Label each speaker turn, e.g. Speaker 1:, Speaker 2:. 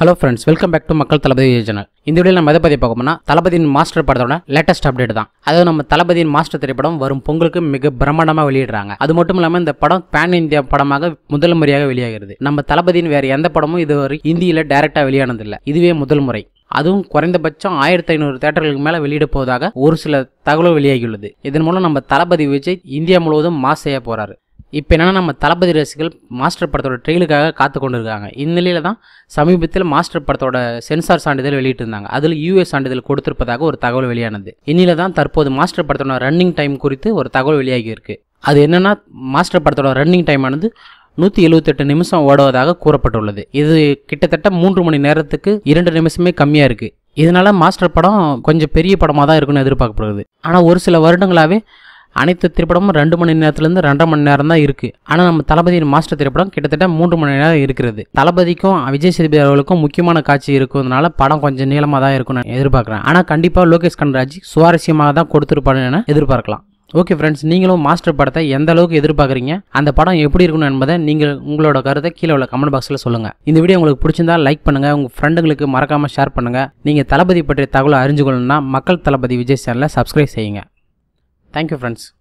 Speaker 1: Hello friends welcome back to மக்கள் தளபதி channel இந்த வீடியோ நம்ம எதை பற்றி பார்க்கணும்னா தளபதியின் மாஸ்டர் படத்தோட லேட்டஸ்ட் அப்டேட் தான் அதாவது நம்ம தளபதியின் மாஸ்டர் திரைப்படம் வரும் பொங்கலுக்கு மிக பிரம்மாண்டமாக வெளியிடுறாங்க அது மட்டும் இல்லாமல் இந்த படம் பேன் இந்தியா படமாக முதல் முறையாக வெளியாகிறது நம்ம தளபதியின் வேறு எந்த படமும் இதுவரை இந்தியில் டைரெக்டாக வெளியானதில்லை இதுவே முதல் முறை அதுவும் குறைந்தபட்சம் ஆயிரத்தி ஐநூறு தேட்டர்களுக்கு மேலே வெளியிட போவதாக ஒரு சில தகவல் வெளியாகியுள்ளது இதன் மூலம் நம்ம தளபதி விஜய் இந்தியா முழுவதும் மாஸ் செய்ய போறாரு இப்போ என்னென்னா நம்ம தளபதி ரசிகர்கள் மாஸ்டர் படத்தோட ட்ரெயிலுக்காக காத்து கொண்டு இருக்காங்க இந்நிலையில் தான் சமீபத்தில் மாஸ்டர் படத்தோட சென்சார் சான்றிதழ் வெளியிட்டிருந்தாங்க அதில் யூஎஸ் சான்றிதழ் கொடுத்திருப்பதாக ஒரு தகவல் வெளியானது இந்நிலையில் தான் தற்போது மாஸ்டர் படத்தோட ரன்னிங் டைம் குறித்து ஒரு தகவல் வெளியாகி இருக்குது அது என்னென்னா மாஸ்டர் படத்தோட ரன்னிங் டைம் ஆனது நூற்றி எழுபத்தெட்டு நிமிஷம் ஓடுவதாக கூறப்பட்டுள்ளது இது கிட்டத்தட்ட மூன்று மணி நேரத்துக்கு இரண்டு நிமிஷமே கம்மியாக இருக்குது இதனால் மாஸ்டர் படம் கொஞ்சம் பெரிய படமாக தான் இருக்குன்னு எதிர்பார்க்கப்படுது ஆனால் ஒரு சில வருடங்களாகவே அனைத்து திரைப்படமும் ரெண்டு மணி நேரத்துலேருந்து ரெண்டரை மணி நேரம் தான் இருக்குது ஆனால் நம்ம தளபதியின் மாஸ்டர் திரைப்படம் கிட்டத்தட்ட மூன்று மணி நேரம் இருக்கிறது தளபதிக்கும் விஜய் சேதுபதி அவர்களுக்கும் முக்கியமான காட்சி இருக்கிறதுனால படம் கொஞ்சம் நீளமாக தான் இருக்கும் நான் எதிர்பார்க்குறேன் ஆனால் கண்டிப்பாக லோகேஷ் கண்ராஜ் சுவாரஸ்யமாக தான் கொடுத்துருப்பாரு என எதிர்பார்க்கலாம் ஓகே ஃப்ரெண்ட்ஸ் நீங்களும் மாஸ்டர் படத்தை எந்த அளவுக்கு எதிர்பார்க்குறீங்க அந்த படம் எப்படி இருக்கணும் என்பதை நீங்கள் உங்களோட கருத்தை கீழே உள்ள கமெண்ட் பாக்ஸில் சொல்லுங்கள் இந்த வீடியோ உங்களுக்கு பிடிச்சிருந்தா லைக் பண்ணுங்கள் உங்கள் ஃப்ரெண்டுங்களுக்கு மறக்காமல் ஷேர் பண்ணுங்கள் நீங்கள் தளபதி பற்றிய தகவலை அறிஞ்சு கொள்ளணும்னா மக்கள் தளபதி விஜய் சேனலை சப்ஸ்கிரைப் செய்யுங்க Thank you friends.